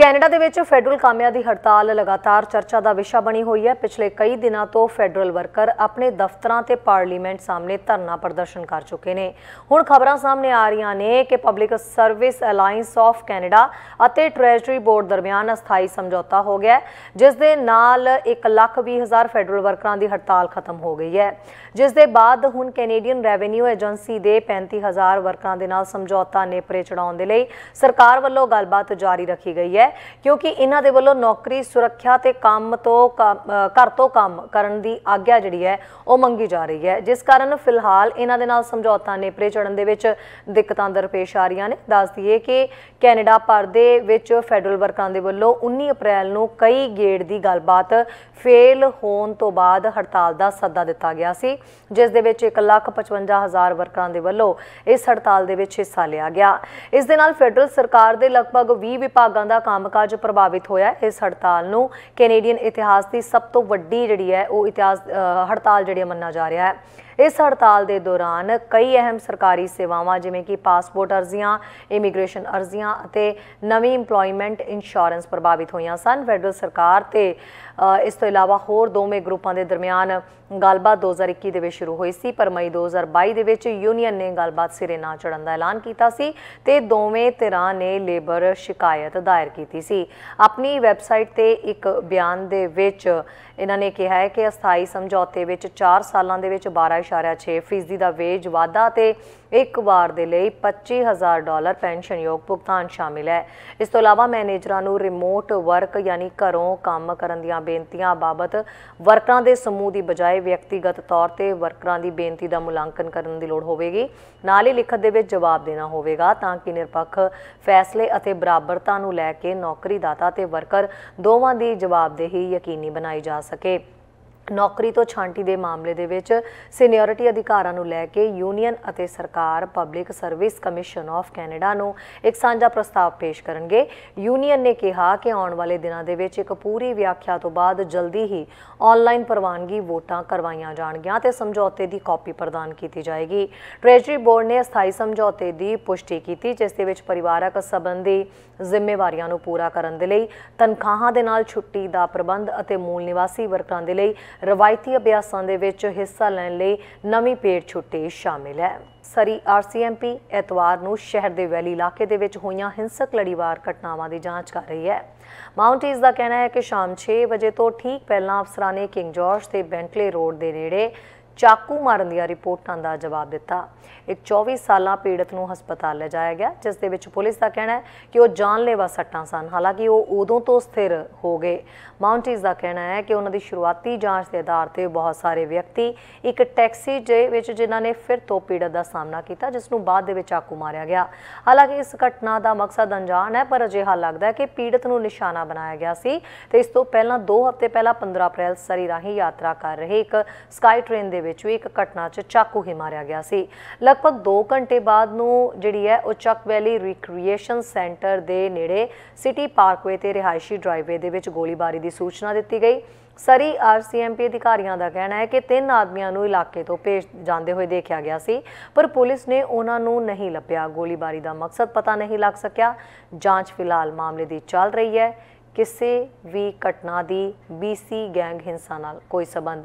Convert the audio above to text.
Canada ਦੇ ਵਿੱਚ federal ਕਾਮਿਆਂ ਦੀ ਹੜਤਾਲ ਲਗਾਤਾਰ ਚਰਚਾ ਦਾ ਵਿਸ਼ਾ ਬਣੀ ਹੋਈ ਹੈ ਪਿਛਲੇ ਕਈ ਦਿਨਾਂ ਤੋਂ ਫੈਡਰਲ ਵਰਕਰ ਆਪਣੇ ਦਫ਼ਤਰਾਂ ਤੇ ਪਾਰਲੀਮੈਂਟ ਸਾਹਮਣੇ ਧਰਨਾ ਪ੍ਰਦਰਸ਼ਨ ਕਰ ਚੁੱਕੇ ਨੇ ਹੁਣ ਖਬਰਾਂ ਸਾਹਮਣੇ ਆ ਰਹੀਆਂ ਨੇ ਕਿ public service alliance of Canada ਅਤੇ ਟ੍ਰੈਜਰੀ ਬੋਰਡ ਦਰਮਿਆਨ ਅਸਥਾਈ ਸਮਝੌਤਾ ਹੋ ਗਿਆ ਜਿਸ ਦੇ ਨਾਲ 120000 ਫੈਡਰਲ ਵਰਕਰਾਂ ਦੀ ਹੜਤਾਲ ਖਤਮ ਹੋ ਗਈ ਹੈ ਜਿਸ ਦੇ ਬਾਅਦ ਹੁਣ ਕੈਨੇਡੀਅਨ ਰੈਵਨਿਊ ਏਜੰਸੀ ਦੇ 35000 ਵਰਕਰਾਂ ਦੇ ਨਾਲ ਸਮਝੌਤਾ ਨੇਪਰੇ ਚੜਾਉਣ ਦੇ ਲਈ ਸਰਕਾਰ ਵੱਲੋਂ ਗੱਲਬਾਤ ਜਾਰੀ ਰੱਖੀ ਗਈ ਹੈ ਹੈ ਕਿਉਂਕਿ ਇਹਨਾਂ ਦੇ ਵੱਲੋਂ ਨੌਕਰੀ ਸੁਰੱਖਿਆ ਤੇ ਕੰਮ ਤੋਂ ਘਰ ਤੋਂ ਕੰਮ ਕਰਨ ਦੀ ਆਗਿਆ ਜਿਹੜੀ ਹੈ ਉਹ ਮੰਗੀ ਜਾ ਰਹੀ ਹੈ ਜਿਸ ਕਾਰਨ ਫਿਲਹਾਲ ਇਹਨਾਂ ਦੇ ਨਾਲ ਸਮਝੌਤਾ ਨੇਪਰੇ ਚੜਨ ਦੇ ਵਿੱਚ ਦਿੱਕਤਾਂ ਦਰਪੇਸ਼ ਆ ਰਹੀਆਂ ਨੇ ਦੱਸ ਦਈਏ ਕਿ ਕੈਨੇਡਾ ਪਰ ਦੇ ਵਿੱਚ ਫੈਡਰਲ ਵਰਕਰਾਂ ਦੇ ਵੱਲੋਂ 19 ਅਪ੍ਰੈਲ ਨੂੰ ਕਈ ਗੇੜ ਦੀ ਗੱਲਬਾਤ ਫੇਲ ਹੋਣ ਤੋਂ ਬਾਅਦ ਹੜਤਾਲ ਦਾ ਸੱਦਾ ਦਿੱਤਾ ਗਿਆ ਸੀ ਜਿਸ ਦੇ ਵਿੱਚ 155000 ਵਰਕਰਾਂ ਦੇ ਵੱਲੋਂ ਇਸ ਹੜਤਾਲ ਦੇ ਵਿੱਚ ਹਿੱਸਾ ਲਿਆ ਗਿਆ ਇਸ ਦੇ ਨਾਲ ਫੈਡਰਲ ਸਰਕਾਰ ਦੇ ਲਗਭਗ 20 ਵਿਭਾਗਾਂ ਦਾ ਕੰਮ ਕੰਮਕਾਜ ਪ੍ਰਭਾਵਿਤ ਹੋਇਆ ਇਸ ਹੜਤਾਲ ਨੂੰ ਕੈਨੇਡੀਅਨ ਇਤਿਹਾਸ ਦੀ ਸਭ ਤੋਂ ਵੱਡੀ ਜਿਹੜੀ ਹੈ ਉਹ ਇਤਿਹਾਸ ਹੜਤਾਲ ਜਿਹੜੀ ਮੰਨਿਆ ਜਾ ਰਿਹਾ ਹੈ ਇਸ ਹੜਤਾਲ ਦੇ ਦੌਰਾਨ ਕਈ ਅਹਿਮ ਸਰਕਾਰੀ ਸੇਵਾਵਾਂ ਜਿਵੇਂ ਕਿ ਪਾਸਪੋਰਟ ਅਰਜ਼ੀਆਂ ਇਮੀਗ੍ਰੇਸ਼ਨ ਅਰਜ਼ੀਆਂ ਅਤੇ ਨਵੀਂ ਏਮਪਲੋਇਮੈਂਟ ਇੰਸ਼ੋਰੈਂਸ ਪ੍ਰਭਾਵਿਤ ਹੋਈਆਂ ਸਨ ਫੈਡਰਲ ਸਰਕਾਰ ਤੇ ਇਸ ਤੋਂ ਇਲਾਵਾ ਹੋਰ ਦੋਵੇਂ ਗਰੁੱਪਾਂ ਦੇ ਦਰਮਿਆਨ ਗੱਲਬਾਤ 2021 ਦੇ ਵਿੱਚ ਸ਼ੁਰੂ ਹੋਈ ਸੀ ਪਰ ਮਈ 2022 ਦੇ ਵਿੱਚ ਯੂਨੀਅਨ ਨੇ ਗੱਲਬਾਤ ਸਿਰੇ ਨਾ ਚੜਨ ਦਾ ਐਲਾਨ ਕੀਤਾ ਸੀ ਤੇ ਦੋਵੇਂ ਧਿਰਾਂ ਨੇ ਲੇਬਰ ਸ਼ਿਕਾਇਤ ਦਾਇਰ ਕੀਤੀ ਕੀਤੀ ਸੀ ਆਪਣੀ ਵੈਬਸਾਈਟ ਤੇ ਇੱਕ ਬਿਆਨ ਦੇ ਵਿੱਚ ਇਹਨਾਂ ਨੇ ਕਿਹਾ ਹੈ ਕਿ ਅਸਥਾਈ ਸਮਝੌਤੇ ਵਿੱਚ 4 ਸਾਲਾਂ ਦੇ ਵਿੱਚ 12.6% ਫੀਸਦੀ ਦਾ ਵੇਜ ਵਾਧਾ ਤੇ ਇੱਕ ਵਾਰ ਦੇ ਲਈ 25000 ਡਾਲਰ ਪੈਨਸ਼ਨ ਯੋਗ ਭੁਗਤਾਨ ਸ਼ਾਮਿਲ ਹੈ ਇਸ ਤੋਂ ਇਲਾਵਾ ਮੈਨੇਜਰਾਂ ਨੂੰ ਰਿਮੋਟ ਵਰਕ ਯਾਨੀ ਘਰੋਂ ਕੰਮ ਕਰਨ ਦੀਆਂ ਬੇਨਤੀਆਂ ਬਾਬਤ ਵਰਕਰਾਂ ਦੇ ਸਮੂਹ ਦੀ ਬਜਾਏ ਵਿਅਕਤੀਗਤ ਤੌਰ ਤੇ ਵਰਕਰਾਂ ਦੀ ਬੇਨਤੀ ਦਾ ਮੁਲਾਂਕਣ ਕਰਨ ਦੀ ਲੋੜ ਹੋਵੇਗੀ ਨਾਲ ਹੀ ਲਿਖਤ ਦੇ ਵਿੱਚ ਜਵਾਬ ਦੇਣਾ ਹੋਵੇਗਾ ਤਾਂ ਕਿ ਨਿਰਪੱਖ ਫੈਸਲੇ ਅਤੇ ਬਰਾਬਰਤਾ ਨੂੰ ਲੈ ਕੇ ਕੇ ਨੌਕਰੀਦਾਤਾ ਤੇ ਵਰਕਰ ਦੋਵਾਂ ਦੀ ਜਵਾਬਦੇਹੀ ਯਕੀਨੀ ਬਣਾਈ ਜਾ ਸਕੇ ਨੌਕਰੀ ਤੋਂ ਛਾਂਟੀ ਦੇ ਮਾਮਲੇ ਦੇ ਵਿੱਚ ਸੀਨੀਅਰਿਟੀ ਅਧਿਕਾਰਾਂ ਨੂੰ ਲੈ ਕੇ ਯੂਨੀਅਨ ਅਤੇ ਸਰਕਾਰ public service commission of Canada ਨੂੰ ਇੱਕ ਸਾਂਝਾ ਪ੍ਰਸਤਾਵ ਪੇਸ਼ ਕਰਨਗੇ ਯੂਨੀਅਨ ਨੇ ਕਿਹਾ ਕਿ ਆਉਣ ਵਾਲੇ ਦਿਨਾਂ ਦੇ ਵਿੱਚ ਇੱਕ ਪੂਰੀ ਵਿਆਖਿਆ ਤੋਂ ਬਾਅਦ ਜਲਦੀ ਹੀ ਆਨਲਾਈਨ ਪ੍ਰਵਾਨਗੀ ਵੋਟਾਂ ਕਰਵਾਈਆਂ ਜਾਣਗੀਆਂ ਤੇ ਸਮਝੌਤੇ ਦੀ ਕਾਪੀ ਪ੍ਰਦਾਨ ਕੀਤੀ ਜਾਏਗੀ ਟ੍ਰੈਜਰੀ ਬੋਰਡ ਨੇ ਸਥਾਈ ਸਮਝੌਤੇ ਦੀ ਪੁਸ਼ਟੀ ਕੀਤੀ ਜਿਸ ਦੇ ਵਿੱਚ ਪਰਿਵਾਰਕ ਸਬੰਧੀ ਜ਼ਿੰਮੇਵਾਰੀਆਂ ਨੂੰ ਪੂਰਾ ਕਰਨ ਦੇ ਲਈ ਤਨਖਾਹਾਂ ਦੇ ਨਾਲ ਛੁੱਟੀ ਦਾ ਪ੍ਰਬੰਧ ਅਤੇ ਮੂਲ ਨਿਵਾਸੀ ਵਰਕਰਾਂ ਦੇ ਲਈ ਰਵਾਇਤੀ ਅਭਿਆਸਾਂ ਦੇ ਵਿੱਚ ਹਿੱਸਾ ਲੈਣ ਲਈ ਨਵੀਂ ਪੇੜ ਛੁੱਟੀ ਸ਼ਾਮਿਲ ਹੈ ਸਰੀ ਆਰਸੀਐਮਪੀ ਐਤਵਾਰ ਨੂੰ ਸ਼ਹਿਰ ਦੇ ਵੈਲੀ ਇਲਾਕੇ ਦੇ ਵਿੱਚ ਹੋਈਆਂ ਹਿੰਸਕ ਲੜੀਵਾਰ ਘਟਨਾਵਾਂ ਦੀ ਜਾਂਚ ਕਰ ਰਹੀ ਹੈ ਮਾਉਂਟੀਜ਼ ਦਾ ਕਹਿਣਾ ਹੈ ਕਿ ਸ਼ਾਮ 6 ਵਜੇ ਤੋਂ ਠੀਕ ਪਹਿਲਾਂ ਅਫਸਰਾਂ ਨੇ ਕਿੰਗ ਜਾਰਜ ਤੇ ਬੈਂਟਲੇ ਰੋਡ ਦੇ ਨੇੜੇ ਚਾਕੂ ਮਾਰਨ ਦੀਆਂ ਰਿਪੋਰਟਾਂ ਦਾ ਜਵਾਬ ਦਿੱਤਾ ਇੱਕ 24 ਸਾਲਾਂ ਪੀੜਤ ਨੂੰ ਹਸਪਤਾਲ ਲਿਜਾਇਆ ਗਿਆ ਜਿਸ ਦੇ ਵਿੱਚ ਪੁਲਿਸ ਦਾ ਕਹਿਣਾ ਹੈ ਕਿ ਉਹ ਜਾਨਲੇਵਾ ਸੱਟਾਂ ਸਨ ਹਾਲਾਂਕਿ ਉਹ ਉਦੋਂ ਤੋਂ ਸਥਿਰ ਹੋ ਗਏ ਮਾਉਂਟੀਜ਼ ਦਾ ਕਹਿਣਾ ਹੈ ਕਿ ਉਹਨਾਂ ਦੀ ਸ਼ੁਰੂਆਤੀ ਜਾਂਚ ਦੇ ਆਧਾਰ ਤੇ ਬਹੁਤ ਸਾਰੇ ਵਿਅਕਤੀ ਇੱਕ ਟੈਕਸੀ ਦੇ ਵਿੱਚ ਜਿਨ੍ਹਾਂ ਨੇ ਫਿਰ ਤੋਂ ਪੀੜਤ ਦਾ ਸਾਹਮਣਾ ਕੀਤਾ ਜਿਸ ਨੂੰ ਬਾਅਦ ਦੇ ਵਿੱਚ ਆਕੂ ਮਾਰਿਆ ਗਿਆ ਹਾਲਾਂਕਿ ਇਸ ਘਟਨਾ ਦਾ ਮਕਸਦ ਅਣਜਾਣ ਹੈ ਪਰ ਅਜਿਹਾ ਲੱਗਦਾ ਹੈ ਕਿ ਪੀੜਤ ਨੂੰ ਨਿਸ਼ਾਨਾ ਬਣਾਇਆ ਗਿਆ ਸੀ ਤੇ ਇਸ ਤੋਂ ਪਹਿਲਾਂ 2 ਹਫ਼ਤੇ ਪਹਿਲਾਂ 15 ਅਪ੍ਰੈਲ ਸਰੀ ਰਾਹੀਂ ਯਾਤਰਾ ਕਰ ਰਹੇ ਇੱਕ ਸਕਾਈ ਟ੍ਰੇਨ ਦੇ ਵਿੱਚ ਵੀ ਇੱਕ ਘਟਨਾ 'ਚ ਚਾਕੂ ਹੀ ਮਾਰਿਆ ਗਿਆ ਸੀ ਲਗਭਗ 2 ਘੰਟੇ ਬਾਅਦ ਨੂੰ ਜਿਹੜੀ ਹੈ ਉਹ ਚੱਕ ਵੈਲੀ ਰੀਕ੍ਰੀਏਸ਼ਨ ਸੈਂਟਰ ਦੇ ਨੇੜੇ ਸਿਟੀ ਪਾਰਕਵੇ ਤੇ ਰਿਹਾਇਸ਼ੀ ਡਰਾਈਵੇ ਦੇ ਵਿੱਚ ਗੋਲੀਬਾਰੀ ਦੀ ਸੂਚਨਾ ਦਿੱਤੀ ਗਈ ਸਰੀ ਆਰਸੀਐਮਪੀ ਅਧਿਕਾਰੀਆਂ ਦਾ ਕਹਿਣਾ ਹੈ ਕਿ ਤਿੰਨ ਆਦਮੀਆਂ ਨੂੰ ਇਲਾਕੇ ਤੋਂ ਭੇਜ ਜਾਂਦੇ ਹੋਏ ਦੇਖਿਆ ਗਿਆ ਸੀ ਪਰ ਪੁਲਿਸ ਨੇ ਉਹਨਾਂ ਨੂੰ ਨਹੀਂ ਲੱਭਿਆ ਗੋਲੀਬਾਰੀ ਦਾ ਮਕਸਦ ਪਤਾ ਨਹੀਂ ਲੱਗ ਸਕਿਆ ਜਾਂਚ ਫਿਲਹਾਲ ਮਾਮਲੇ ਦੀ ਚੱਲ ਰਹੀ ਹੈ ਕਿਸੇ ਵੀ ਘਟਨਾ ਦੀ ਬੀਸੀ ਗੈਂਗ ਹਿੰਸਾ ਨਾਲ ਕੋਈ ਸਬੰਧ